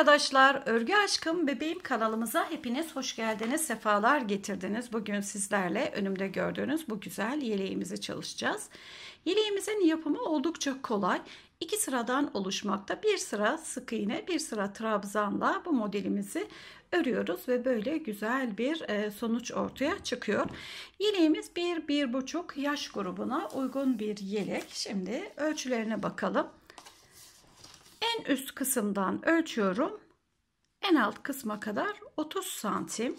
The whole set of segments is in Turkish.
arkadaşlar, Örgü Aşkım Bebeğim kanalımıza hepiniz hoş geldiniz, sefalar getirdiniz. Bugün sizlerle önümde gördüğünüz bu güzel yeleğimizi çalışacağız. Yeleğimizin yapımı oldukça kolay. İki sıradan oluşmakta. Bir sıra sık iğne, bir sıra trabzanla bu modelimizi örüyoruz ve böyle güzel bir e, sonuç ortaya çıkıyor. Yeleğimiz 1-1,5 yaş grubuna uygun bir yelek. Şimdi ölçülerine bakalım. En üst kısımdan ölçüyorum. En alt kısma kadar 30 santim.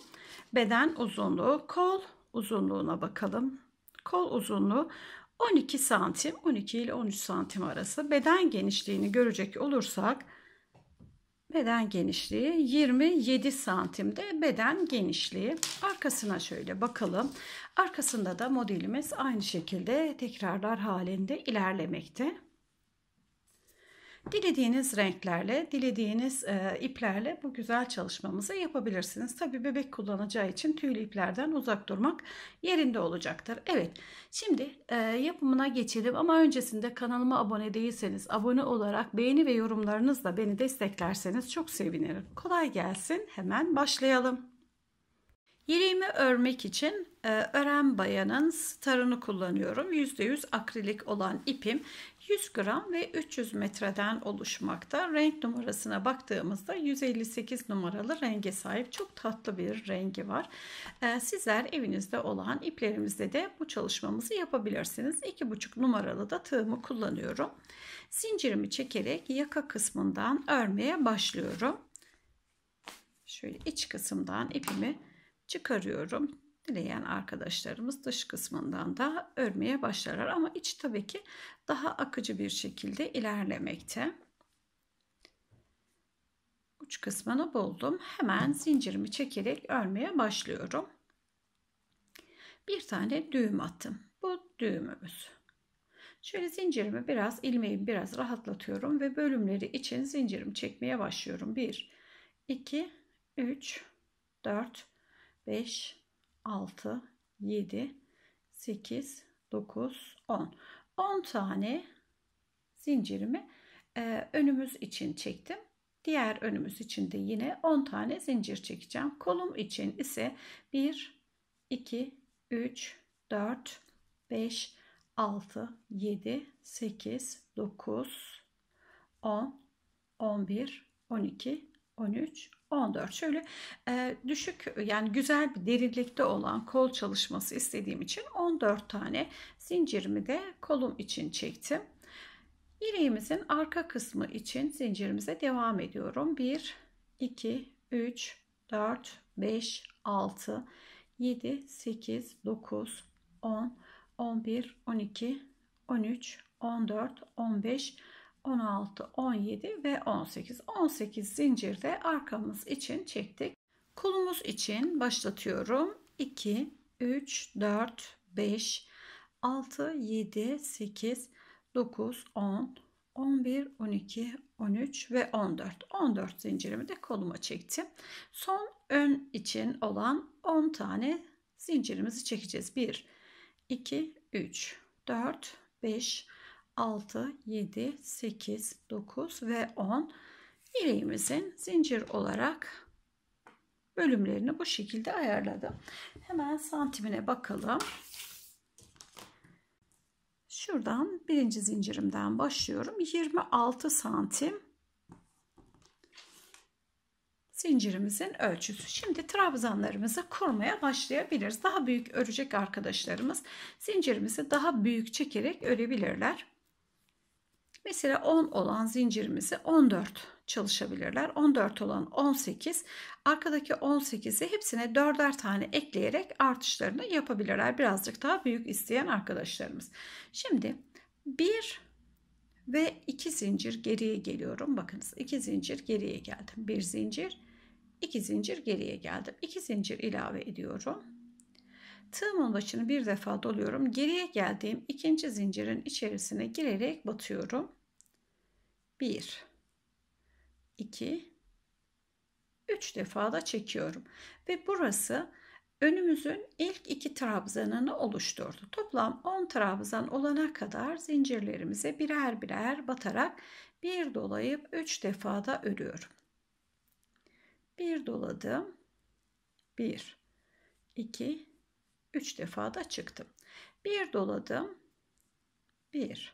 Beden uzunluğu, kol uzunluğuna bakalım. Kol uzunluğu 12 santim, 12 ile 13 santim arası. Beden genişliğini görecek olursak beden genişliği 27 santimde beden genişliği. Arkasına şöyle bakalım. Arkasında da modelimiz aynı şekilde tekrarlar halinde ilerlemekte. Dilediğiniz renklerle, dilediğiniz e, iplerle bu güzel çalışmamızı yapabilirsiniz. Tabi bebek kullanacağı için tüylü iplerden uzak durmak yerinde olacaktır. Evet şimdi e, yapımına geçelim ama öncesinde kanalıma abone değilseniz abone olarak beğeni ve yorumlarınızla beni desteklerseniz çok sevinirim. Kolay gelsin hemen başlayalım. Yeleğimi örmek için e, Ören Bayan'ın starını kullanıyorum. %100 akrilik olan ipim. 100 gram ve 300 metreden oluşmakta. Renk numarasına baktığımızda 158 numaralı renge sahip çok tatlı bir rengi var. Ee, sizler evinizde olan iplerimizde de bu çalışmamızı yapabilirsiniz. 2,5 numaralı da tığımı kullanıyorum. Zincirimi çekerek yaka kısmından örmeye başlıyorum. Şöyle iç kısımdan ipimi çıkarıyorum dileyen arkadaşlarımız dış kısmından da örmeye başlarlar ama iç tabii ki daha akıcı bir şekilde ilerlemekte. Uç kısmını buldum. Hemen zincirimi çekerek örmeye başlıyorum. Bir tane düğüm attım. Bu düğümümüz. Şöyle zincirimi biraz ilmeğimi biraz rahatlatıyorum ve bölümleri için zincirimi çekmeye başlıyorum. 1 2 3 4 5 6, 7, 8, 9, 10. 10 tane zincirimi e, önümüz için çektim. Diğer önümüz için de yine 10 tane zincir çekeceğim. Kolum için ise 1, 2, 3, 4, 5, 6, 7, 8, 9, 10, 11, 12, 13, 14. Şöyle e, düşük yani güzel bir derinlikte olan kol çalışması istediğim için 14 tane zincirimi de kolum için çektim. İleğimizin arka kısmı için zincirimize devam ediyorum. 1, 2, 3, 4, 5, 6, 7, 8, 9, 10, 11, 12, 13, 14, 15, 16. 16, 17 ve 18. 18 zincirde arkamız için çektik. Kolumuz için başlatıyorum. 2, 3, 4, 5, 6, 7, 8, 9, 10, 11, 12, 13 ve 14. 14 zincirimi de koluma çektim. Son ön için olan 10 tane zincirimizi çekeceğiz. 1, 2, 3, 4, 5, 6, 7, 8, 9 ve 10 yeleğimizin zincir olarak bölümlerini bu şekilde ayarladım. Hemen santimine bakalım. Şuradan birinci zincirimden başlıyorum. 26 santim zincirimizin ölçüsü. Şimdi trabzanlarımızı kurmaya başlayabiliriz. Daha büyük örecek arkadaşlarımız zincirimizi daha büyük çekerek örebilirler. Mesela 10 olan zincirimizi 14 çalışabilirler. 14 olan 18. Arkadaki 18'i hepsine 4'er tane ekleyerek artışlarını yapabilirler. Birazcık daha büyük isteyen arkadaşlarımız. Şimdi 1 ve 2 zincir geriye geliyorum. Bakınız 2 zincir geriye geldim. 1 zincir, 2 zincir geriye geldim. 2 zincir ilave ediyorum. Tığımın başını bir defa doluyorum. Geriye geldiğim ikinci zincirin içerisine girerek batıyorum. 1 2 3 defa da çekiyorum. Ve burası önümüzün ilk iki trabzanını oluşturdu. Toplam 10 trabzan olana kadar zincirlerimize birer birer batarak bir dolayıp 3 defa da örüyorum. Bir doladım. 1 2 3 defa da çıktım. Bir doladım. 1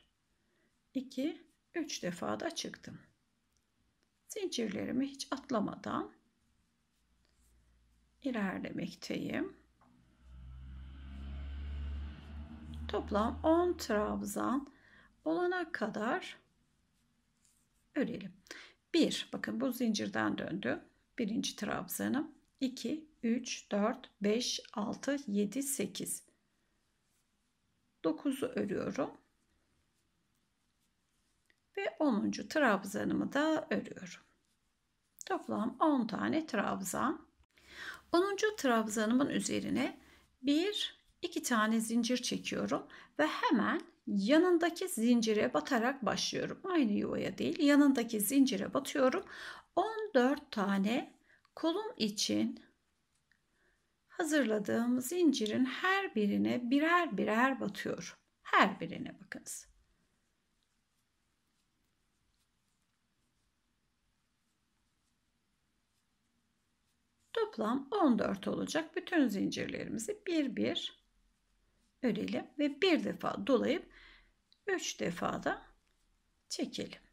2 3 defa da çıktım. Zincirlerimi hiç atlamadan ilerlemekteyim. Toplam 10 trabzan olana kadar örelim. 1 bakın bu zincirden döndü. Birinci trabzanım. 2 3, 4, 5, 6, 7, 8. 9'u örüyorum. Ve 10. trabzanımı da örüyorum. Toplam 10 tane trabzan. 10. trabzanımın üzerine 1, 2 tane zincir çekiyorum ve hemen yanındaki zincire batarak başlıyorum. Aynı yuvaya değil yanındaki zincire batıyorum. 14 tane kolum için hazırladığım zincirin her birine birer birer batıyorum. Her birine bakınız. Toplam 14 olacak. Bütün zincirlerimizi bir bir örelim ve bir defa dolayıp 3 defa da çekelim.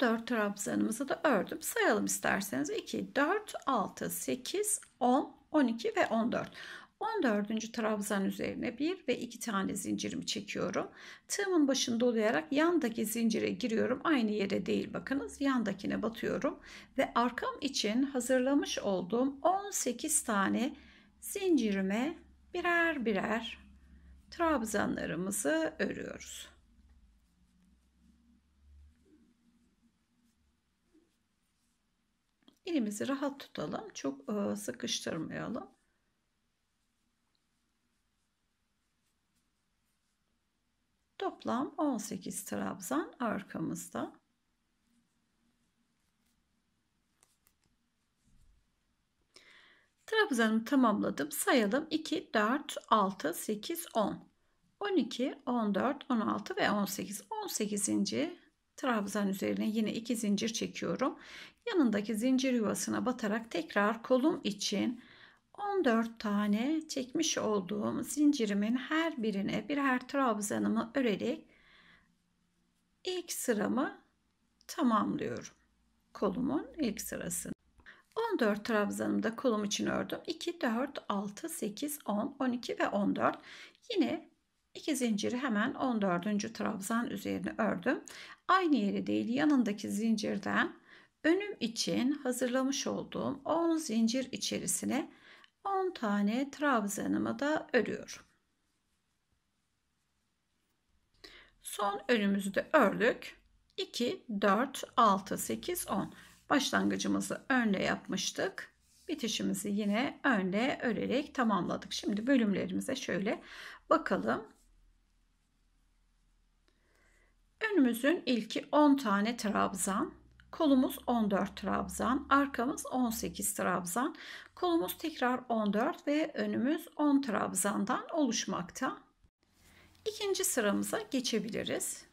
son 4 trabzanımızı da ördüm. Sayalım isterseniz 2, 4, 6, 8, 10, 12 ve 14. 14. trabzan üzerine 1 ve 2 tane zincirimi çekiyorum. Tığımın başını dolayarak yandaki zincire giriyorum. Aynı yere değil bakınız. Yandakine batıyorum. Ve arkam için hazırlamış olduğum 18 tane zincirime birer birer trabzanlarımızı örüyoruz. Elimizi rahat tutalım. Çok e, sıkıştırmayalım. Toplam 18 trabzan arkamızda. Trabzanımı tamamladım. Sayalım. 2, 4, 6, 8, 10. 12, 14, 16 ve 18. 18 trabzan üzerine yine iki zincir çekiyorum. Yanındaki zincir yuvasına batarak tekrar kolum için 14 tane çekmiş olduğum zincirimin her birine birer trabzanımı örerek ilk sıramı tamamlıyorum. Kolumun ilk sırasını. 14 trabzanımı da kolum için ördüm. 2, 4, 6, 8, 10, 12 ve 14. Yine iki zinciri hemen 14. trabzan üzerine ördüm aynı yere değil yanındaki zincirden önüm için hazırlamış olduğum 10 zincir içerisine 10 tane trabzanımı da örüyorum. Son önümüzü de ördük. 2, 4, 6, 8, 10. Başlangıcımızı önle yapmıştık. Bitişimizi yine önle örerek tamamladık. Şimdi bölümlerimize şöyle bakalım. Önümüzün ilki 10 tane trabzan. Kolumuz 14 trabzan, arkamız 18 trabzan, kolumuz tekrar 14 ve önümüz 10 trabzandan oluşmakta. İkinci sıramıza geçebiliriz.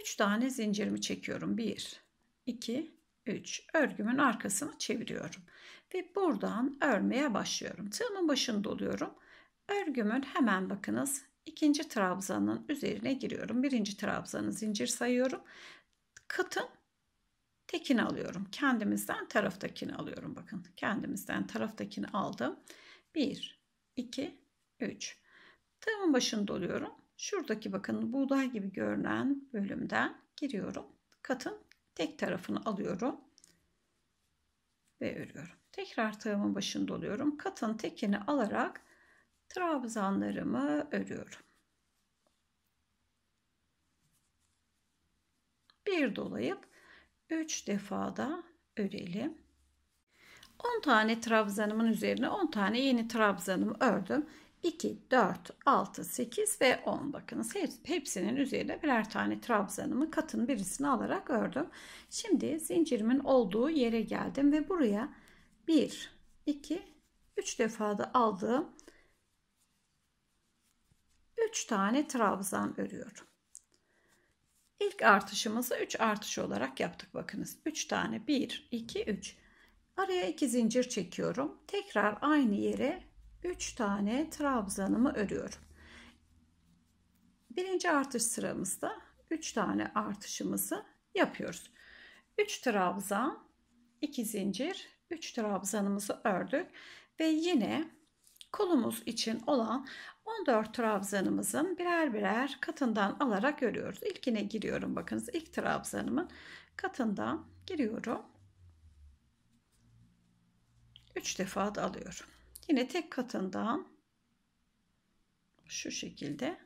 3 tane zincirimi çekiyorum. 1, 2, 3. Örgümün arkasını çeviriyorum. Ve buradan örmeye başlıyorum. Tığımın başını doluyorum. Örgümün hemen bakınız ikinci trabzanın üzerine giriyorum. Birinci trabzanı zincir sayıyorum. Katın tekini alıyorum. Kendimizden taraftakini alıyorum. Bakın kendimizden taraftakini aldım. 1, 2, 3. Tığımın başını doluyorum. Şuradaki bakın buğday gibi görünen bölümden giriyorum. Katın tek tarafını alıyorum ve örüyorum. Tekrar tığımın başını doluyorum. Katın tekini alarak trabzanlarımı örüyorum. Bir dolayıp 3 defa da örelim. 10 tane trabzanımın üzerine 10 tane yeni trabzanımı ördüm. 2, 4, 6, 8 ve 10 bakınız hepsinin üzerine birer tane trabzanımı katın birisini alarak ördüm. Şimdi zincirimin olduğu yere geldim ve buraya 1, 2, 3 defa da aldığım 3 tane trabzan örüyorum. İlk artışımızı 3 artış olarak yaptık bakınız. 3 tane 1, 2, 3. Araya 2 zincir çekiyorum. Tekrar aynı yere 3 tane trabzanımı örüyorum. Birinci artış sıramızda 3 tane artışımızı yapıyoruz. 3 trabzan, 2 zincir, 3 trabzanımızı ördük ve yine kolumuz için olan 14 trabzanımızın birer birer katından alarak örüyoruz. İlkine giriyorum bakınız. ilk trabzanımın katından giriyorum. 3 defa da alıyorum. Yine tek katından şu şekilde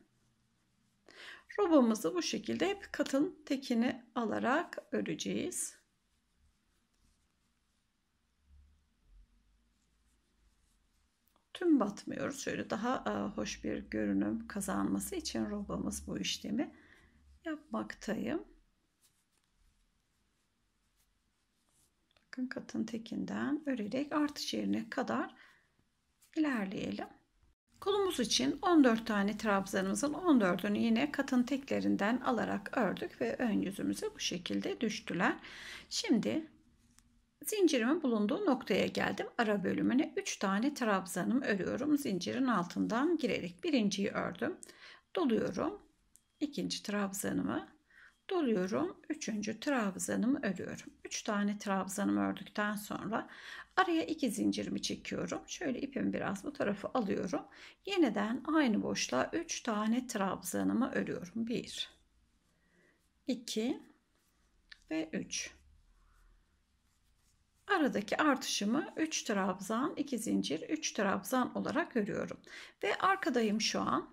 robamızı bu şekilde hep katın tekini alarak öreceğiz. tüm batmıyoruz. Şöyle daha e, hoş bir görünüm kazanması için robamız bu işlemi yapmaktayım. Bakın katın tekinden örerek artış yerine kadar ilerleyelim. Kolumuz için 14 tane trabzanımızın 14'ünü yine katın teklerinden alarak ördük ve ön yüzümüze bu şekilde düştüler. Şimdi Zincirimin bulunduğu noktaya geldim. Ara bölümüne 3 tane trabzanım örüyorum. Zincirin altından girerek birinciyi ördüm. Doluyorum. İkinci trabzanımı doluyorum. Üçüncü trabzanımı örüyorum. 3 tane trabzanımı ördükten sonra araya 2 zincirimi çekiyorum. Şöyle ipimi biraz bu tarafı alıyorum. Yeniden aynı boşluğa 3 tane trabzanımı örüyorum. 1 2 ve 3 aradaki artışımı 3 trabzan 2 zincir 3 trabzan olarak örüyorum ve arkadayım şu an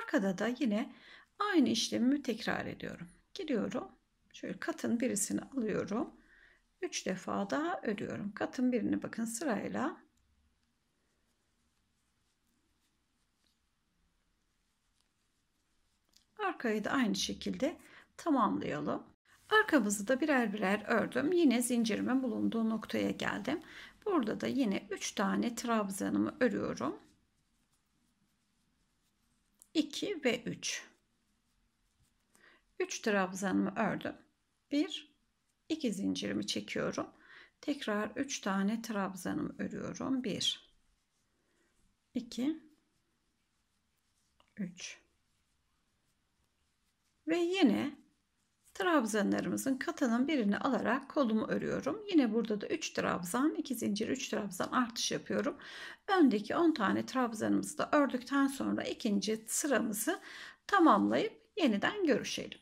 arkada da yine aynı işlemi tekrar ediyorum giriyorum şöyle katın birisini alıyorum 3 defa daha örüyorum katın birini bakın sırayla arkayı da aynı şekilde tamamlayalım Arkamızı da birer birer ördüm. Yine zincirimin bulunduğu noktaya geldim. Burada da yine 3 tane trabzanımı örüyorum. 2 ve 3. 3 trabzanımı ördüm. 1 2 zincirimi çekiyorum. Tekrar 3 tane trabzanımı örüyorum. 1 2 3 ve yine trabzanlarımızın katanın birini alarak kolumu örüyorum. Yine burada da 3 trabzan, 2 zincir 3 trabzan artış yapıyorum. Öndeki 10 tane trabzanımızı da ördükten sonra ikinci sıramızı tamamlayıp yeniden görüşelim.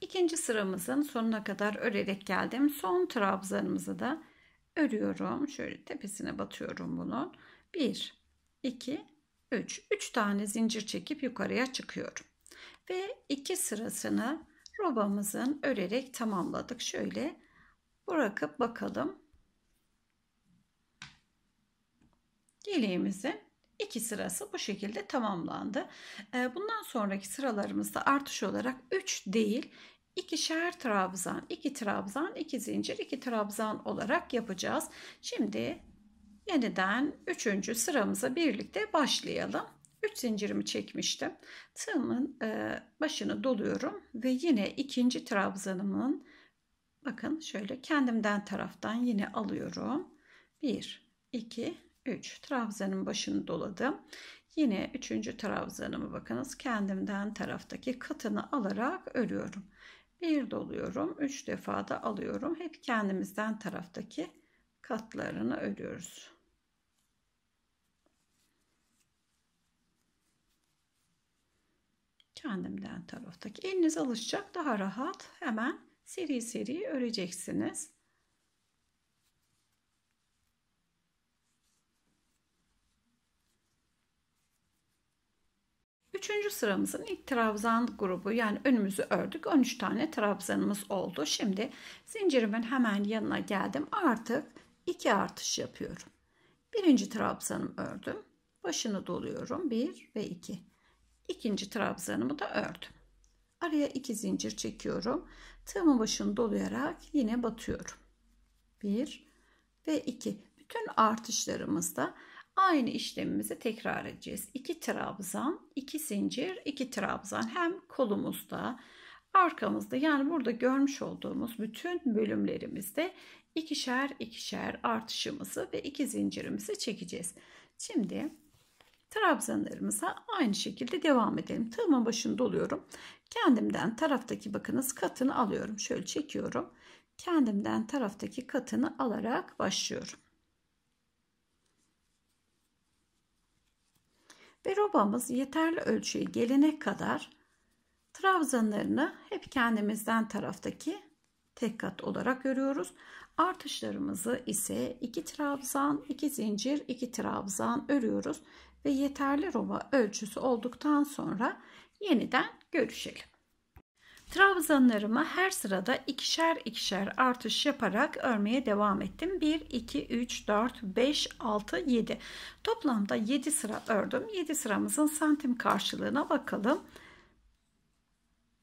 İkinci sıramızın sonuna kadar örerek geldim. Son trabzanımızı da örüyorum. Şöyle tepesine batıyorum bunun. 1, 2, 3. 3 tane zincir çekip yukarıya çıkıyorum. Ve 2 sırasını robamızın örerek tamamladık. Şöyle bırakıp bakalım. Yeleğimizin iki sırası bu şekilde tamamlandı. Ee, bundan sonraki sıralarımızda artış olarak 3 değil ikişer trabzan, iki trabzan, iki zincir, iki trabzan olarak yapacağız. Şimdi yeniden üçüncü sıramıza birlikte başlayalım. 3 zincirimi çekmiştim. Tığımın e, başını doluyorum ve yine ikinci trabzanımın bakın şöyle kendimden taraftan yine alıyorum. 1 2 3 trabzanın başını doladım. Yine 3. trabzanımı bakınız kendimden taraftaki katını alarak örüyorum. 1 doluyorum. 3 defa da alıyorum. Hep kendimizden taraftaki katlarını örüyoruz. kendimden taraftaki. Eliniz alışacak daha rahat. Hemen seri seri öreceksiniz. Üçüncü sıramızın ilk trabzan grubu yani önümüzü ördük. 13 tane trabzanımız oldu. Şimdi zincirimin hemen yanına geldim. Artık iki artış yapıyorum. Birinci trabzanımı ördüm. Başını doluyorum. 1 ve 2 ikinci trabzanımı da ördüm. Araya iki zincir çekiyorum. Tığımın başını dolayarak yine batıyorum. 1 ve 2. Bütün artışlarımızda aynı işlemimizi tekrar edeceğiz. 2 trabzan, 2 zincir, 2 trabzan hem kolumuzda arkamızda yani burada görmüş olduğumuz bütün bölümlerimizde ikişer ikişer artışımızı ve iki zincirimizi çekeceğiz. Şimdi trabzanlarımıza aynı şekilde devam edelim. Tığımın başını doluyorum. Kendimden taraftaki bakınız katını alıyorum. Şöyle çekiyorum. Kendimden taraftaki katını alarak başlıyorum. Ve robamız yeterli ölçüye gelene kadar trabzanlarını hep kendimizden taraftaki tek kat olarak görüyoruz. Artışlarımızı ise 2 trabzan, 2 zincir, 2 trabzan örüyoruz ve yeterli Roma ölçüsü olduktan sonra yeniden görüşelim. Trabzanlarımı her sırada ikişer ikişer artış yaparak örmeye devam ettim. 1, 2, 3, 4, 5, 6, 7. Toplamda 7 sıra ördüm. 7 sıramızın santim karşılığına bakalım.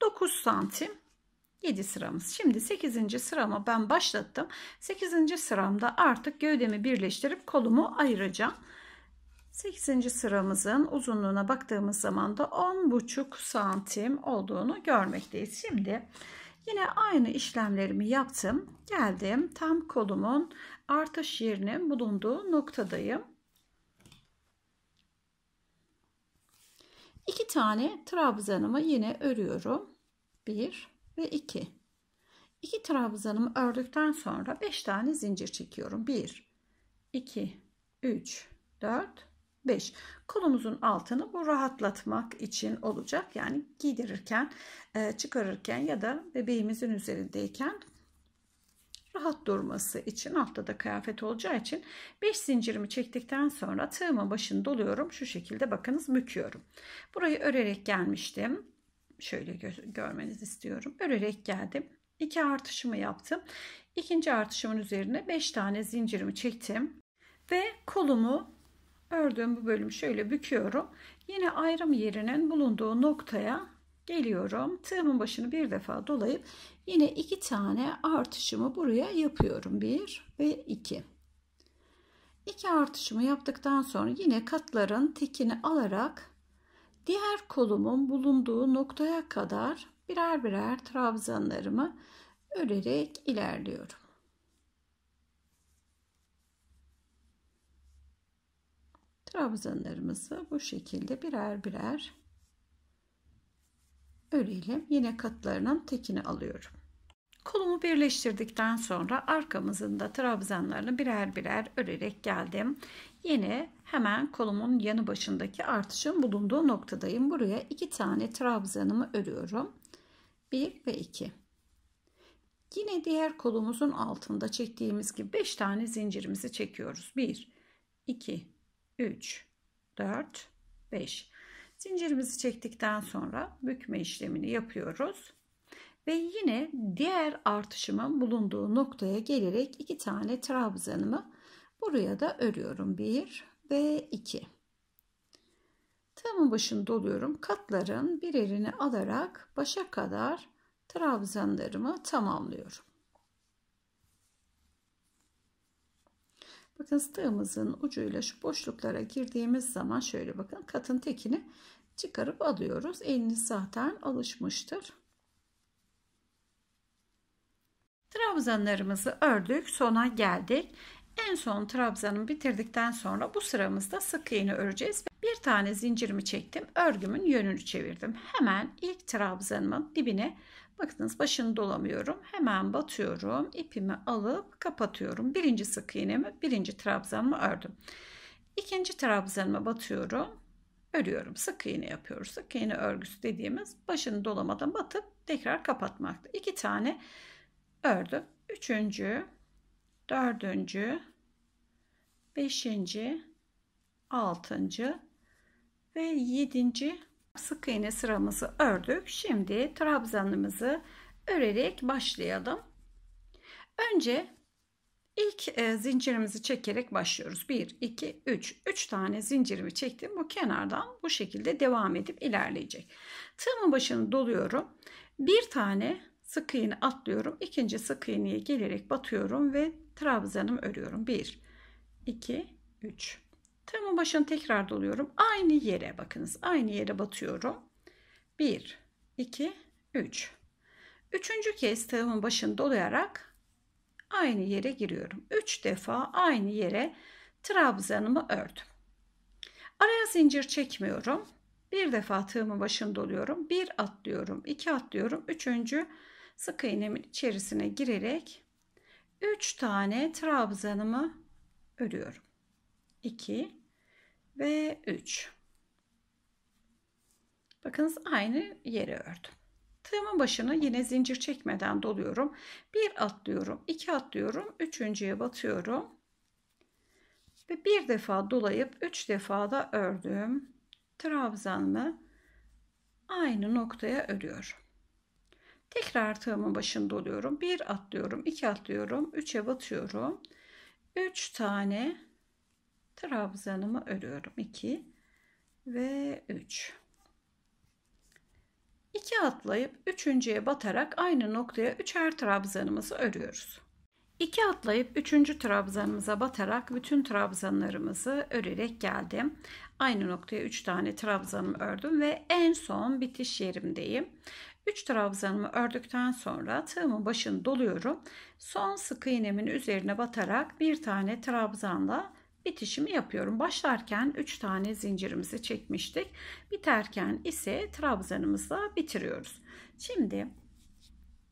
9 santim 7 sıramız. Şimdi 8. sırama ben başlattım. 8. sıramda artık gövdemi birleştirip kolumu ayıracağım. 8. sıramızın uzunluğuna baktığımız zaman da 10,5 santim olduğunu görmekteyiz. Şimdi yine aynı işlemlerimi yaptım. Geldim tam kolumun artış yerinin bulunduğu noktadayım. 2 tane trabzanımı yine örüyorum. 1 ve 2. 2 trabzanımı ördükten sonra 5 tane zincir çekiyorum. 1 2 3 4 5. Kolumuzun altını bu rahatlatmak için olacak. Yani giydirirken, e, çıkarırken ya da bebeğimizin üzerindeyken rahat durması için altta da kıyafet olacağı için 5 zincirimi çektikten sonra tığımı başını doluyorum. Şu şekilde bakınız büküyorum. Burayı örerek gelmiştim. Şöyle gö görmenizi istiyorum. Örerek geldim. 2 artışımı yaptım. İkinci artışımın üzerine 5 tane zincirimi çektim. Ve kolumu ördüğüm bu bölümü şöyle büküyorum. Yine ayrım yerinin bulunduğu noktaya geliyorum. Tığımın başını bir defa dolayıp yine iki tane artışımı buraya yapıyorum. Bir ve iki. İki artışımı yaptıktan sonra yine katların tekini alarak diğer kolumun bulunduğu noktaya kadar birer birer trabzanlarımı örerek ilerliyorum. trabzanlarımızı bu şekilde birer birer örelim. Yine katlarının tekini alıyorum. Kolumu birleştirdikten sonra arkamızın da trabzanlarını birer birer örerek geldim. Yine hemen kolumun yanı başındaki artışın bulunduğu noktadayım. Buraya iki tane trabzanımı örüyorum. 1 ve 2. Yine diğer kolumuzun altında çektiğimiz gibi 5 tane zincirimizi çekiyoruz. 1, 2, 3, 4, 5. Zincirimizi çektikten sonra bükme işlemini yapıyoruz. Ve yine diğer artışımın bulunduğu noktaya gelerek iki tane trabzanımı buraya da örüyorum. 1 ve 2. Tığımın başını doluyorum. Katların birerini alarak başa kadar trabzanlarımı tamamlıyorum. Bakın stığımızın ucuyla şu boşluklara girdiğimiz zaman şöyle bakın katın tekini çıkarıp alıyoruz. Eliniz zaten alışmıştır. Trabzanlarımızı ördük. Sona geldik. En son trabzanı bitirdikten sonra bu sıramızda sık iğne öreceğiz. Bir tane zincirimi çektim. Örgümün yönünü çevirdim. Hemen ilk trabzanımın dibine Bakınız başını dolamıyorum. Hemen batıyorum. ipimi alıp kapatıyorum. Birinci sık iğnemi, birinci trabzanımı ördüm. İkinci trabzanıma batıyorum. Örüyorum. Sık iğne yapıyoruz. Sık iğne örgüsü dediğimiz başını dolamadan batıp tekrar kapatmakta. İki tane ördüm. Üçüncü, dördüncü, beşinci, altıncı ve yedinci Sık iğne sıramızı ördük. Şimdi trabzanımızı örerek başlayalım. Önce ilk e, zincirimizi çekerek başlıyoruz. 1, 2, 3. 3 tane zincirimi çektim. Bu kenardan bu şekilde devam edip ilerleyecek. Tığımın başını doluyorum. Bir tane sık iğne atlıyorum. ikinci sık iğneye gelerek batıyorum ve trabzanımı örüyorum. 1, 2, 3. Tığımın başını tekrar doluyorum. Aynı yere bakınız. Aynı yere batıyorum. 1, 2, 3. Üçüncü kez tığımın başını dolayarak aynı yere giriyorum. Üç defa aynı yere trabzanımı ördüm. Araya zincir çekmiyorum. Bir defa tığımın başını doluyorum. Bir atlıyorum, iki atlıyorum. Üçüncü sık iğnemin içerisine girerek üç tane trabzanımı örüyorum. İki, ve 3. Bakınız aynı yeri ördüm. Tığımın başını yine zincir çekmeden doluyorum. Bir atlıyorum, iki atlıyorum, üçüncüye batıyorum. Ve bir defa dolayıp üç defa da ördüğüm Trabzanımı aynı noktaya örüyorum. Tekrar tığımın başını doluyorum. Bir atlıyorum, iki atlıyorum, üçe batıyorum. Üç tane trabzanımı örüyorum 2 ve 3 2 atlayıp üçüncüye batarak aynı noktaya üçer trabzanımızı örüyoruz 2 atlayıp 3. trabzanımıza batarak bütün trabzanlarımızı örerek geldim. Aynı noktaya 3 tane trabzanımı ördüm ve en son bitiş yerimdeyim. 3 trabzanımı ördükten sonra tığımın başını doluyorum. Son sık iğnemin üzerine batarak bir tane trabzanla bitişimi yapıyorum. Başlarken 3 tane zincirimizi çekmiştik. Biterken ise trabzanımızla bitiriyoruz. Şimdi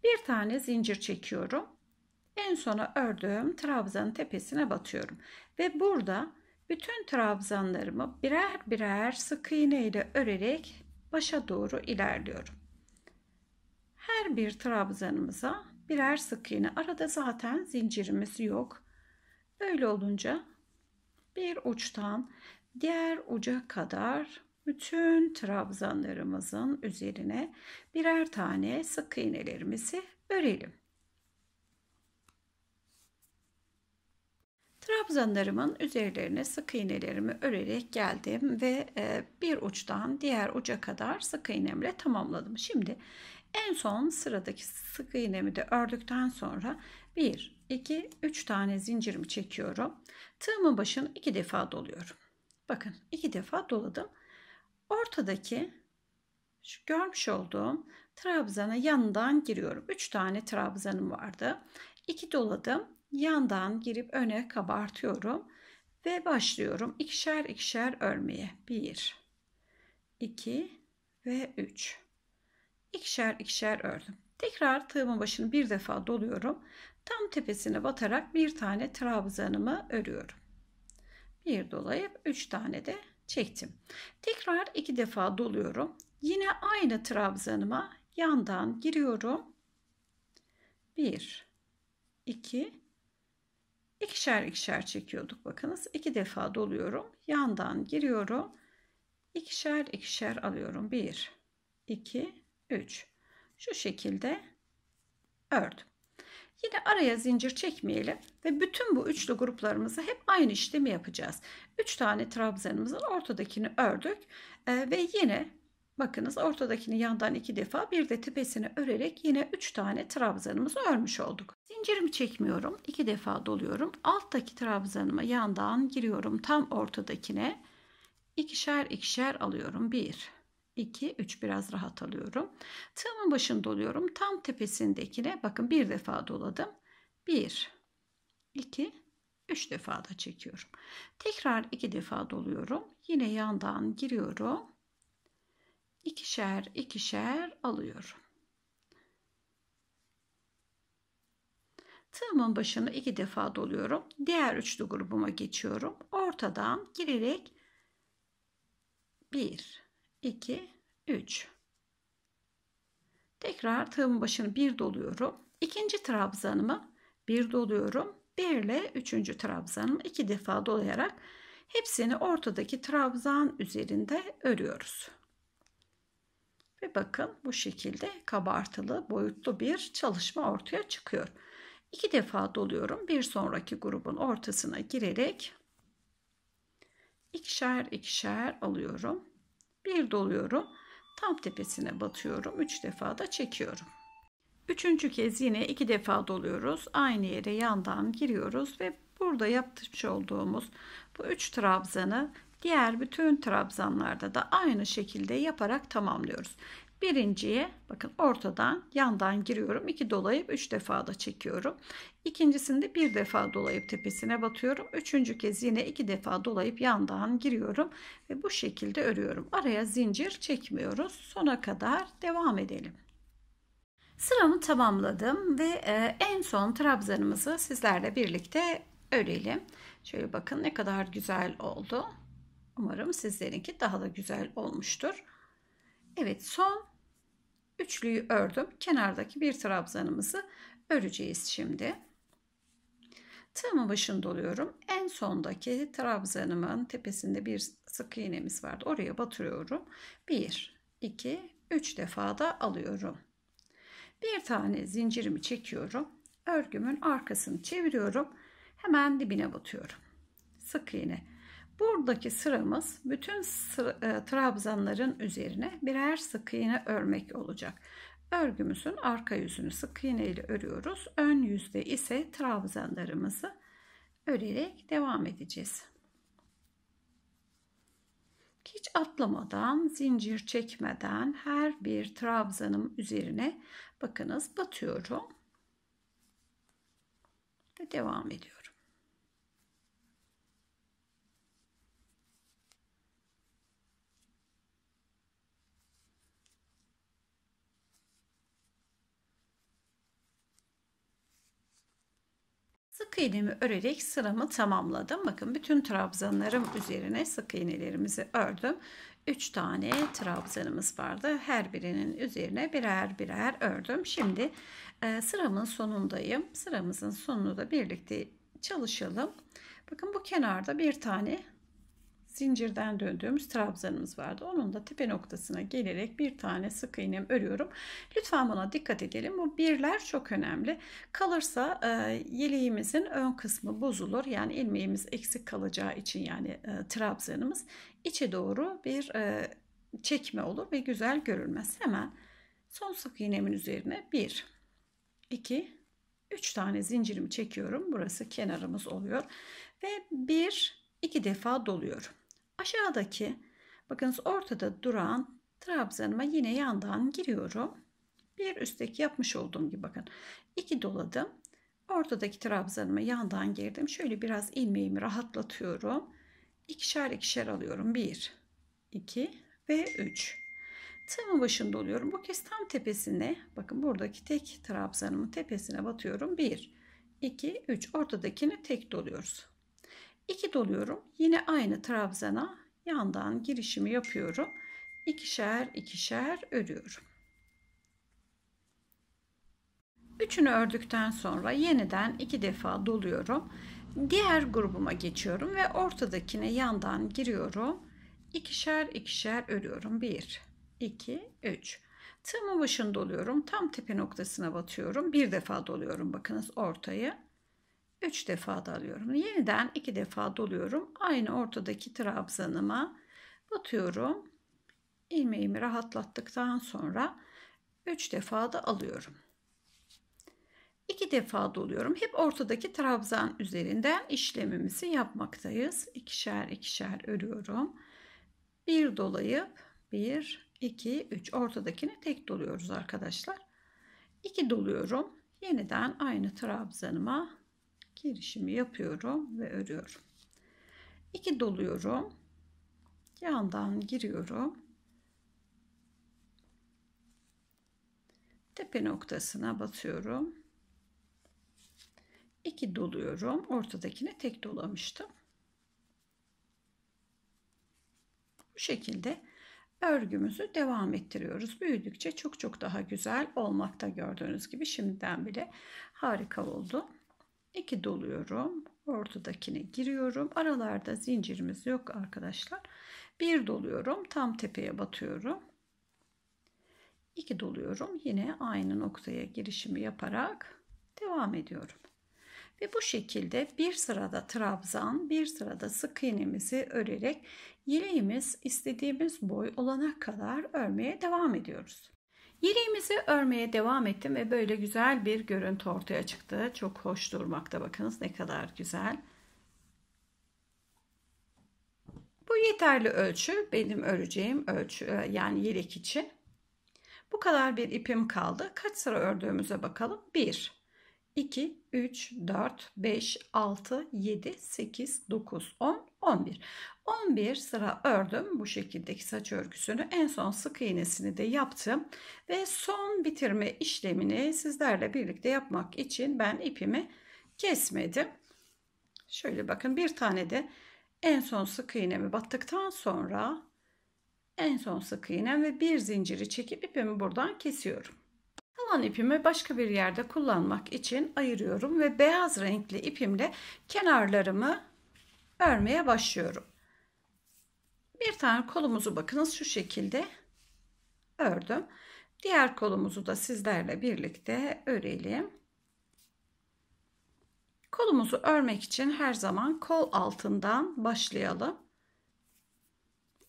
bir tane zincir çekiyorum. En sona ördüğüm trabzanın tepesine batıyorum. Ve burada bütün trabzanlarımı birer birer sık iğne ile örerek başa doğru ilerliyorum. Her bir trabzanımıza birer sık iğne. Arada zaten zincirimiz yok. Böyle olunca bir uçtan diğer uca kadar bütün trabzanlarımızın üzerine birer tane sık iğnelerimizi örelim. Trabzanlarımın üzerlerine sık iğnelerimi örerek geldim ve e, bir uçtan diğer uca kadar sık iğnemle tamamladım. Şimdi en son sıradaki sık iğnemi de ördükten sonra 1, 2, 3 tane zincirimi çekiyorum. Tığımın başını 2 defa doluyorum. Bakın 2 defa doladım. Ortadaki şu görmüş olduğum trabzana yandan giriyorum. 3 tane trabzanım vardı. 2 doladım. Yandan girip öne kabartıyorum. Ve başlıyorum ikişer ikişer örmeye. 1, 2 ve 3. İkişer ikişer ördüm. Tekrar tığımın başını bir defa doluyorum. Tam tepesine batarak bir tane trabzanımı örüyorum. Bir dolayıp üç tane de çektim. Tekrar iki defa doluyorum. Yine aynı trabzanıma yandan giriyorum. Bir, iki, ikişer ikişer çekiyorduk. Bakınız iki defa doluyorum. Yandan giriyorum. İkişer ikişer alıyorum. Bir, iki, üç. Şu şekilde ördüm. Yine araya zincir çekmeyelim ve bütün bu üçlü gruplarımızı hep aynı işlemi yapacağız. 3 tane trabzanımızın ortadakini ördük e, ve yine bakınız ortadakini yandan 2 defa bir de tepesini örerek yine 3 tane trabzanımızı örmüş olduk. Zincirimi çekmiyorum 2 defa doluyorum alttaki trabzanıma yandan giriyorum tam ortadakine ikişer ikişer alıyorum 1 2, 3 biraz rahat alıyorum. Tığımın başını doluyorum. Tam tepesindekine bakın bir defa doladım. 1, 2, 3 defa da çekiyorum. Tekrar 2 defa doluyorum. Yine yandan giriyorum. İkişer ikişer alıyorum. Tığımın başını iki defa doluyorum. Diğer üçlü grubuma geçiyorum. Ortadan girerek 1 2, 3. Tekrar tığımın başını bir doluyorum. İkinci trabzanımı bir doluyorum. 1 ile 3. trabzanımı iki defa dolayarak hepsini ortadaki trabzan üzerinde örüyoruz. Ve bakın bu şekilde kabartılı boyutlu bir çalışma ortaya çıkıyor. İki defa doluyorum. Bir sonraki grubun ortasına girerek ikişer ikişer alıyorum. Bir doluyorum. Tam tepesine batıyorum. Üç defa da çekiyorum. Üçüncü kez yine iki defa doluyoruz. Aynı yere yandan giriyoruz ve burada yaptırmış olduğumuz bu üç trabzanı diğer bütün trabzanlarda da aynı şekilde yaparak tamamlıyoruz. Birinciye bakın ortadan yandan giriyorum. 2 dolayıp 3 defa da çekiyorum. İkincisinde bir defa dolayıp tepesine batıyorum. Üçüncü kez yine iki defa dolayıp yandan giriyorum. Ve bu şekilde örüyorum. Araya zincir çekmiyoruz. Sona kadar devam edelim. Sıramı tamamladım ve e, en son trabzanımızı sizlerle birlikte örelim. Şöyle bakın ne kadar güzel oldu. Umarım sizlerinki daha da güzel olmuştur. Evet son üçlüyü ördüm. Kenardaki bir trabzanımızı öreceğiz şimdi. Tığımın başını doluyorum. En sondaki trabzanımın tepesinde bir sık iğnemiz vardı. Oraya batırıyorum. 1, 2, 3 defa da alıyorum. Bir tane zincirimi çekiyorum. Örgümün arkasını çeviriyorum. Hemen dibine batıyorum. Sık iğne Buradaki sıramız bütün sıra, e, trabzanların üzerine birer sık iğne örmek olacak. Örgümüzün arka yüzünü sık iğne ile örüyoruz. Ön yüzde ise trabzanlarımızı örerek devam edeceğiz. Hiç atlamadan, zincir çekmeden her bir trabzanım üzerine bakınız batıyorum ve devam ediyorum. Sık iğnemi örerek sıramı tamamladım. Bakın bütün trabzanlarım üzerine sık iğnelerimizi ördüm. 3 tane trabzanımız vardı. Her birinin üzerine birer birer ördüm. Şimdi e, sıramın sonundayım. Sıramızın sonunu da birlikte çalışalım. Bakın bu kenarda bir tane zincirden döndüğümüz trabzanımız vardı. Onun da tepe noktasına gelerek bir tane sık iğnem örüyorum. Lütfen buna dikkat edelim. Bu birler çok önemli. Kalırsa e, yeleğimizin ön kısmı bozulur. Yani ilmeğimiz eksik kalacağı için yani e, trabzanımız içe doğru bir e, çekme olur ve güzel görülmez. Hemen son sık iğnemin üzerine 1 2 3 tane zincirimi çekiyorum. Burası kenarımız oluyor. Ve 1 2 defa doluyorum. Aşağıdaki bakınız ortada duran trabzanıma yine yandan giriyorum. Bir üstteki yapmış olduğum gibi bakın. iki doladım. Ortadaki trabzanıma yandan girdim. Şöyle biraz ilmeğimi rahatlatıyorum. İkişer ikişer alıyorum. Bir, iki ve üç. Tığımın başında oluyorum. Bu kez tam tepesine bakın buradaki tek trabzanımın tepesine batıyorum. Bir, iki, üç. ortadakini tek doluyoruz. 2 doluyorum. Yine aynı trabzana yandan girişimi yapıyorum. İkişer ikişer örüyorum. Üçünü ördükten sonra yeniden iki defa doluyorum. Diğer grubuma geçiyorum ve ortadakine yandan giriyorum. İkişer ikişer örüyorum. 1 2 3 Tığımın başını doluyorum. Tam tepe noktasına batıyorum. Bir defa doluyorum bakınız ortayı. 3 defa da alıyorum. Yeniden 2 defa doluyorum. Aynı ortadaki trabzanıma batıyorum. Ilmeğimi rahatlattıktan sonra 3 defa da alıyorum. 2 defa doluyorum. Hep ortadaki trabzan üzerinden işlemimizi yapmaktayız. İkişer ikişer örüyorum. 1 dolayıp 1 2 3 ortadakini tek doluyoruz arkadaşlar. 2 doluyorum. Yeniden aynı trabzanıma girişimi yapıyorum ve örüyorum. 2 doluyorum. Yandan giriyorum. Tepe noktasına batıyorum. 2 doluyorum. Ortadakine tek dolamıştım. Bu şekilde örgümüzü devam ettiriyoruz. Büyüdükçe çok çok daha güzel olmakta gördüğünüz gibi şimdiden bile harika oldu. 2 doluyorum. Ortadakine giriyorum. Aralarda zincirimiz yok arkadaşlar. 1 doluyorum. Tam tepeye batıyorum. 2 doluyorum. Yine aynı noktaya girişimi yaparak devam ediyorum. Ve bu şekilde bir sırada trabzan, bir sırada sık iğnemizi örerek yeleğimiz istediğimiz boy olana kadar örmeye devam ediyoruz. Yeleğimizi örmeye devam ettim ve böyle güzel bir görüntü ortaya çıktı. Çok hoş durmakta bakınız ne kadar güzel. Bu yeterli ölçü benim öreceğim ölçü e, yani yelek için. Bu kadar bir ipim kaldı. Kaç sıra ördüğümüze bakalım. 1, 2, 3, 4, 5, 6, 7, 8, 9, 10, 11. 11 sıra ördüm bu şekildeki saç örgüsünü en son sık iğnesini de yaptım ve son bitirme işlemini sizlerle birlikte yapmak için ben ipimi kesmedim. Şöyle bakın bir tane de en son sık iğnemi battıktan sonra en son sık iğnem ve bir zinciri çekip ipimi buradan kesiyorum. Kalan ipimi başka bir yerde kullanmak için ayırıyorum ve beyaz renkli ipimle kenarlarımı örmeye başlıyorum. Bir tane kolumuzu bakınız şu şekilde ördüm. Diğer kolumuzu da sizlerle birlikte örelim. Kolumuzu örmek için her zaman kol altından başlayalım.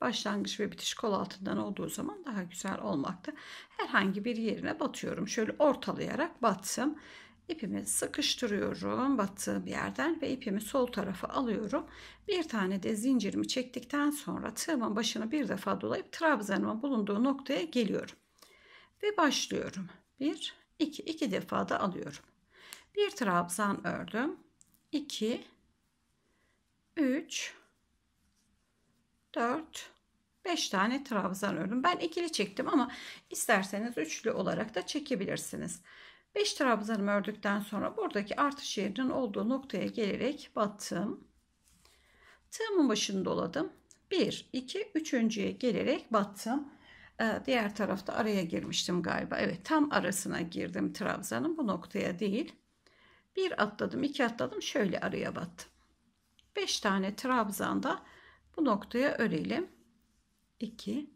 Başlangıç ve bitiş kol altından olduğu zaman daha güzel olmakta. Herhangi bir yerine batıyorum. Şöyle ortalayarak battım. İpimi sıkıştırıyorum battığım yerden ve ipimi sol tarafa alıyorum. Bir tane de zincirimi çektikten sonra tığımın başını bir defa dolayıp trabzanımın bulunduğu noktaya geliyorum. Ve başlıyorum. 1, 2, 2 defa da alıyorum. Bir trabzan ördüm. 2, 3, 4, 5 tane trabzan ördüm. Ben ikili çektim ama isterseniz üçlü olarak da çekebilirsiniz. 5 trabzanımı ördükten sonra buradaki artış yerinin olduğu noktaya gelerek battım. Tığımın başını doladım. 1, 2, 3.ye gelerek battım. Ee, diğer tarafta araya girmiştim galiba. Evet tam arasına girdim trabzanın bu noktaya değil. 1 atladım 2 atladım şöyle araya battım. 5 tane trabzanda bu noktaya örelim. 2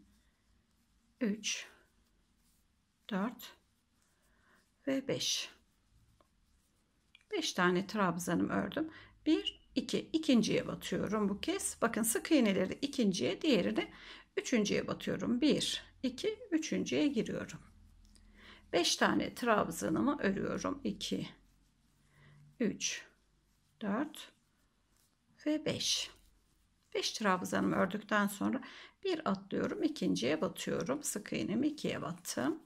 3 4 ve 5. 5 tane trabzanım ördüm. 1 2 ikinciye batıyorum bu kez. Bakın sık iğneleri ikinciye, diğerini üçüncüye batıyorum. 1 2 üçüncüye giriyorum. 5 tane trabzanımı örüyorum. 2 3 4 ve 5. 5 trabzanımı ördükten sonra bir atlıyorum, ikinciye batıyorum. Sık iğnemi ikiye battım.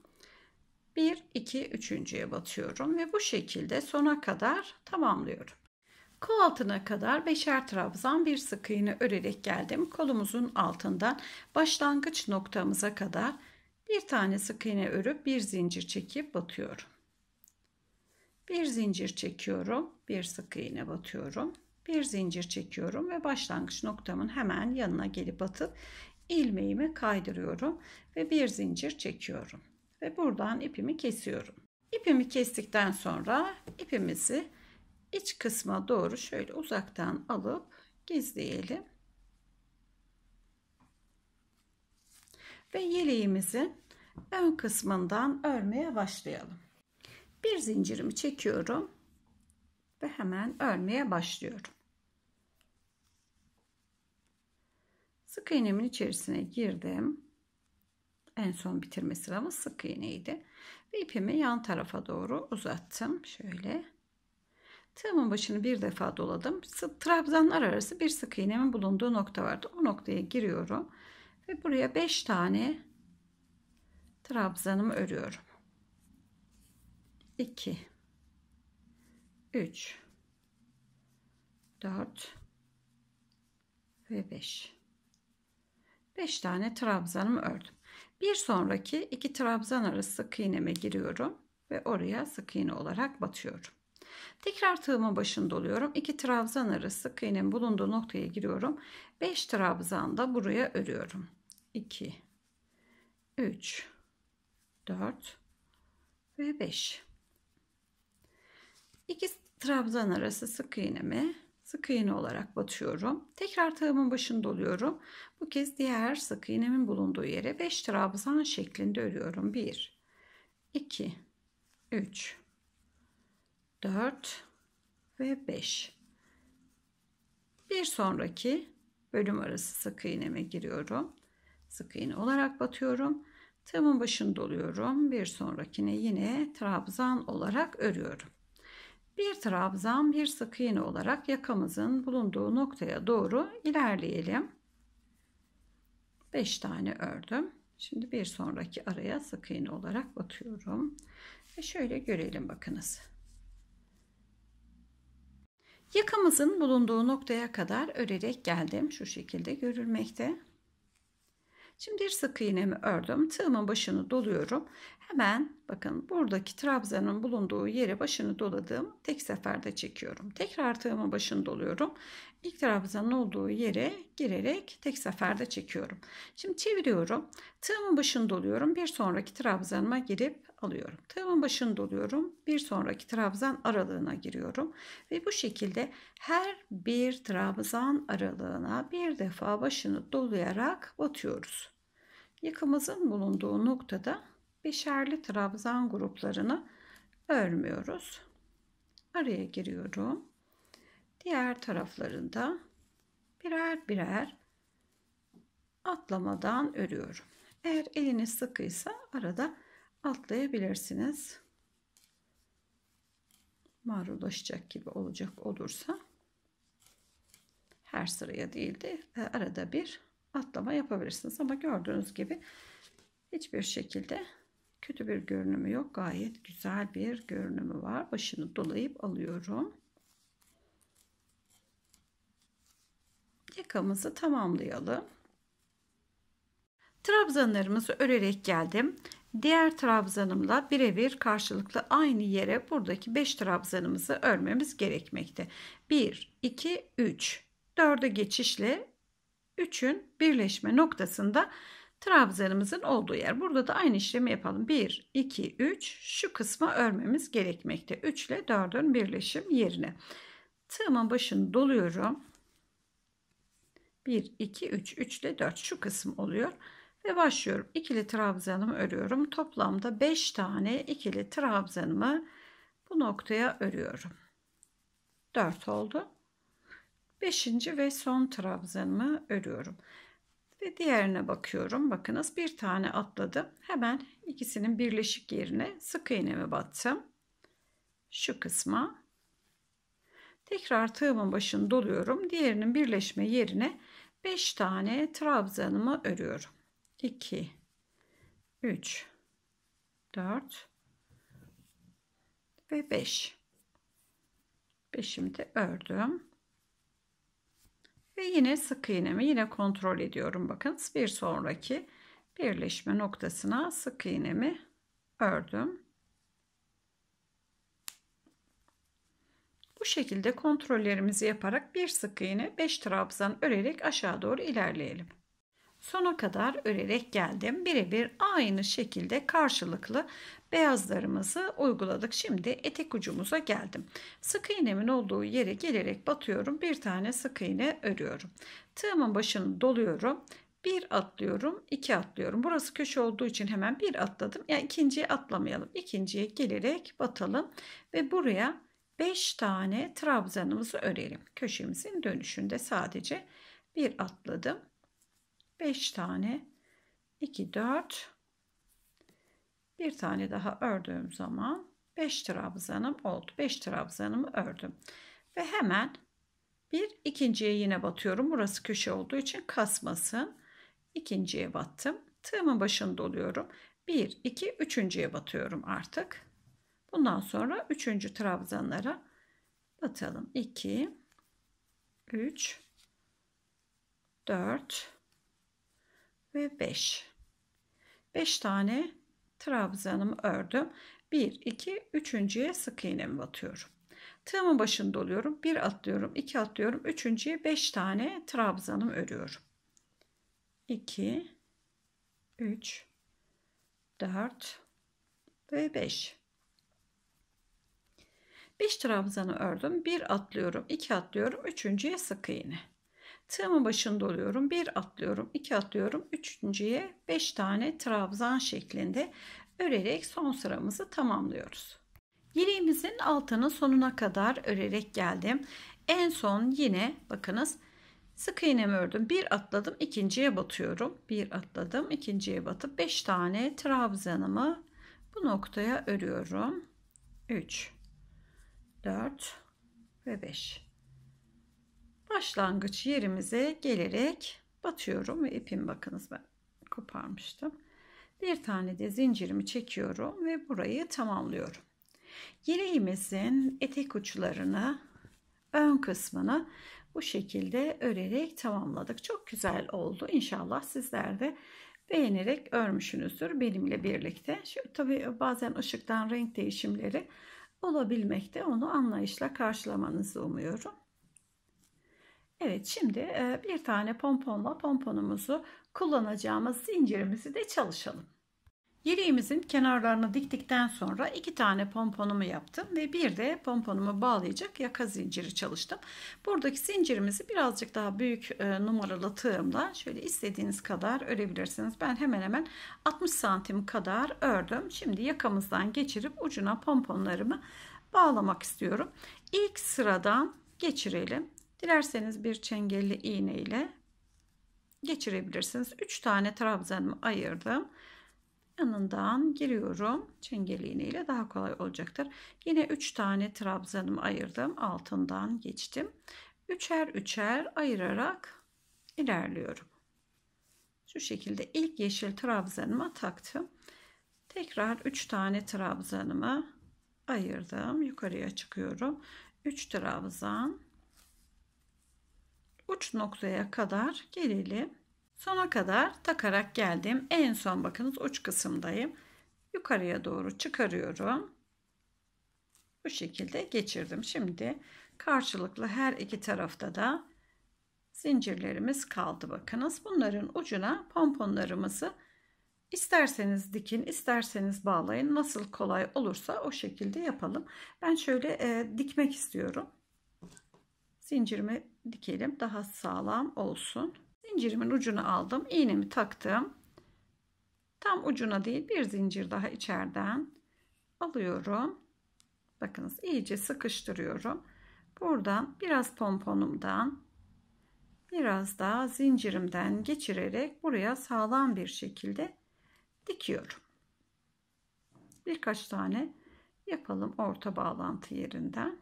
1, 2, 3.ye batıyorum ve bu şekilde sona kadar tamamlıyorum. Kol altına kadar beşer trabzan bir sık iğne örerek geldim. Kolumuzun altından başlangıç noktamıza kadar bir tane sık iğne örüp bir zincir çekip batıyorum. Bir zincir çekiyorum, bir sık iğne batıyorum. Bir zincir çekiyorum ve başlangıç noktamın hemen yanına gelip batıp ilmeğimi kaydırıyorum ve bir zincir çekiyorum ve buradan ipimi kesiyorum. İpimi kestikten sonra ipimizi iç kısma doğru şöyle uzaktan alıp gizleyelim. Ve yeleğimizin ön kısmından örmeye başlayalım. Bir zincirimi çekiyorum ve hemen örmeye başlıyorum. Sık iğnemin içerisine girdim en son bitirme sıramız sık iğneydi. Ve ipimi yan tarafa doğru uzattım. Şöyle. Tığımın başını bir defa doladım. Trabzanlar arası bir sık iğnemin bulunduğu nokta vardı. O noktaya giriyorum. Ve buraya 5 tane trabzanımı örüyorum. 2 3 4 ve 5 5 tane trabzanımı ördüm. Bir sonraki iki trabzan arası sık iğneme giriyorum ve oraya sık iğne olarak batıyorum. Tekrar tığımın başını doluyorum. İki trabzan arası sık iğnenin bulunduğu noktaya giriyorum. 5 trabzan da buraya örüyorum. 2 3 4 ve 5. İki trabzan arası sık iğnemi sık iğne olarak batıyorum. Tekrar tığımın başını doluyorum. Bu kez diğer sık iğnemin bulunduğu yere 5 trabzan şeklinde örüyorum. 1 2 3 4 ve 5. Bir sonraki bölüm arası sık iğneme giriyorum. Sık iğne olarak batıyorum. Tığımın başını doluyorum. Bir sonrakine yine trabzan olarak örüyorum. Bir trabzan bir sık iğne olarak yakamızın bulunduğu noktaya doğru ilerleyelim. 5 tane ördüm. Şimdi bir sonraki araya sık iğne olarak batıyorum. Ve şöyle görelim bakınız. Yakamızın bulunduğu noktaya kadar örerek geldim. Şu şekilde görülmekte. Şimdi bir sık iğnemi ördüm. Tığımın başını doluyorum. Hemen bakın buradaki trabzanın bulunduğu yere başını doladığım tek seferde çekiyorum. Tekrar tığımın başını doluyorum. İlk trabzanın olduğu yere girerek tek seferde çekiyorum. Şimdi çeviriyorum. Tığımın başını doluyorum. Bir sonraki trabzanıma girip alıyorum. Tığımın başını doluyorum. Bir sonraki trabzan aralığına giriyorum. Ve bu şekilde her bir trabzan aralığına bir defa başını dolayarak batıyoruz. Yıkımızın bulunduğu noktada beşerli trabzan gruplarını örmüyoruz. Araya giriyorum. Diğer taraflarında birer birer atlamadan örüyorum. Eğer eliniz sıkıysa arada atlayabilirsiniz. Marulaşacak gibi olacak olursa her sıraya değil de e, arada bir atlama yapabilirsiniz. Ama gördüğünüz gibi hiçbir şekilde kötü bir görünümü yok. Gayet güzel bir görünümü var. Başını dolayıp alıyorum. Yakamızı tamamlayalım. Trabzanlarımızı örerek geldim diğer trabzanımla birebir karşılıklı aynı yere buradaki 5 trabzanımızı örmemiz gerekmekte. 1, 2, 3. 4'e geçişle 3'ün birleşme noktasında trabzanımızın olduğu yer. Burada da aynı işlemi yapalım. 1, 2, 3 şu kısma örmemiz gerekmekte. 3 ile 4'ün birleşim yerine. Tığımın başını doluyorum. 1, 2, 3, 3 ile 4 şu kısım oluyor ve başlıyorum. İkili trabzanımı örüyorum. Toplamda 5 tane ikili trabzanımı bu noktaya örüyorum. 4 oldu. 5. ve son trabzanımı örüyorum. Ve diğerine bakıyorum. Bakınız bir tane atladım. Hemen ikisinin birleşik yerine sık iğnemi battım. Şu kısma. Tekrar tığımın başını doluyorum. Diğerinin birleşme yerine 5 tane trabzanımı örüyorum. 2 3 4 ve 5 5'imi de ördüm ve yine sık iğnemi yine kontrol ediyorum bakın bir sonraki birleşme noktasına sık iğnemi ördüm bu şekilde kontrollerimizi yaparak bir sık iğne 5 trabzan örerek aşağı doğru ilerleyelim Sona kadar örerek geldim. Birebir aynı şekilde karşılıklı beyazlarımızı uyguladık. Şimdi etek ucumuza geldim. Sık iğnemin olduğu yere gelerek batıyorum. Bir tane sık iğne örüyorum. Tığımın başını doluyorum. Bir atlıyorum, iki atlıyorum. Burası köşe olduğu için hemen bir atladım. Yani ikinciye atlamayalım. İkinciye gelerek batalım ve buraya 5 tane trabzanımızı örelim. Köşemizin dönüşünde sadece bir atladım 5 tane 2 4 bir tane daha ördüğüm zaman 5 trabzanım oldu. 5 trabzanımı ördüm. Ve hemen bir ikinciye yine batıyorum. Burası köşe olduğu için kasmasın. İkinciye battım. Tığımın başını doluyorum. 1, 2, üçüncüye batıyorum artık. Bundan sonra üçüncü trabzanlara batalım. 2, 3, 4, ve 5. 5 tane trabzanımı ördüm. 1, 2, 3.ye sık iğnemi batıyorum. Tığımın başını doluyorum. 1 atlıyorum, 2 atlıyorum. 3.ye 5 tane trabzanım örüyorum. 2, 3, 4 ve 5. 5 trabzanı ördüm. 1 atlıyorum, 2 atlıyorum. 3.ye sık iğne. Tığımın başında oluyorum. Bir atlıyorum, iki atlıyorum. Üçüncüye beş tane trabzan şeklinde örerek son sıramızı tamamlıyoruz. Yeleğimizin altının sonuna kadar örerek geldim. En son yine bakınız sık iğnemi ördüm. Bir atladım, ikinciye batıyorum. Bir atladım, ikinciye batıp beş tane trabzanımı bu noktaya örüyorum. 3 4 ve 5 başlangıç yerimize gelerek batıyorum ve ipim bakınız ben koparmıştım. Bir tane de zincirimi çekiyorum ve burayı tamamlıyorum. Yeleğimizin etek uçlarını ön kısmını bu şekilde örerek tamamladık. Çok güzel oldu. İnşallah sizler de beğenerek örmüşsünüzdür benimle birlikte. Şu, tabii bazen ışıktan renk değişimleri olabilmekte onu anlayışla karşılamanızı umuyorum. Evet şimdi e, bir tane pomponla pomponumuzu kullanacağımız zincirimizi de çalışalım. Yeleğimizin kenarlarını diktikten sonra iki tane pomponumu yaptım ve bir de pomponumu bağlayacak yaka zinciri çalıştım. Buradaki zincirimizi birazcık daha büyük e, numaralı tığımla şöyle istediğiniz kadar örebilirsiniz. Ben hemen hemen 60 santim kadar ördüm. Şimdi yakamızdan geçirip ucuna pomponlarımı bağlamak istiyorum. İlk sıradan geçirelim. Dilerseniz bir çengelli iğne ile geçirebilirsiniz. 3 tane trabzanımı ayırdım. Yanından giriyorum. Çengeli iğne ile daha kolay olacaktır. Yine 3 tane trabzanımı ayırdım. Altından geçtim. Üçer üçer ayırarak ilerliyorum. Şu şekilde ilk yeşil trabzanıma taktım. Tekrar 3 tane trabzanımı ayırdım. Yukarıya çıkıyorum. 3 trabzan uç noktaya kadar gelelim. Sona kadar takarak geldim. En son bakınız uç kısımdayım. Yukarıya doğru çıkarıyorum. Bu şekilde geçirdim. Şimdi karşılıklı her iki tarafta da zincirlerimiz kaldı. Bakınız bunların ucuna pomponlarımızı isterseniz dikin, isterseniz bağlayın. Nasıl kolay olursa o şekilde yapalım. Ben şöyle e, dikmek istiyorum zincirimi dikelim daha sağlam olsun zincirimin ucunu aldım iğnemi taktım tam ucuna değil bir zincir daha içeriden alıyorum bakınız iyice sıkıştırıyorum buradan biraz pomponumdan biraz daha zincirimden geçirerek buraya sağlam bir şekilde dikiyorum birkaç tane yapalım orta bağlantı yerinden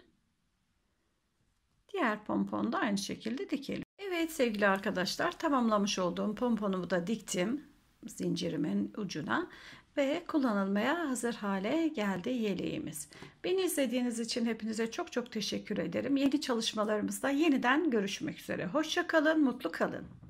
Diğer pomponu da aynı şekilde dikelim. Evet sevgili arkadaşlar tamamlamış olduğum pomponumu da diktim zincirimin ucuna ve kullanılmaya hazır hale geldi yeleğimiz. Beni izlediğiniz için hepinize çok çok teşekkür ederim. Yeni çalışmalarımızda yeniden görüşmek üzere. Hoşça kalın, mutlu kalın.